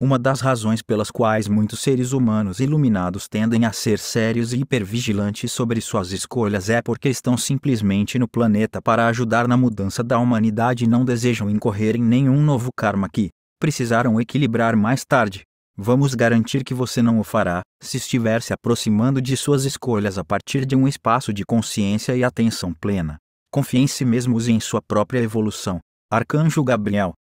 uma das razões pelas quais muitos seres humanos iluminados tendem a ser sérios e hipervigilantes sobre suas escolhas é porque estão simplesmente no planeta para ajudar na mudança da humanidade e não desejam incorrer em nenhum novo karma que precisaram equilibrar mais tarde. Vamos garantir que você não o fará, se estiver se aproximando de suas escolhas a partir de um espaço de consciência e atenção plena. Confie em si mesmos e em sua própria evolução. Arcanjo Gabriel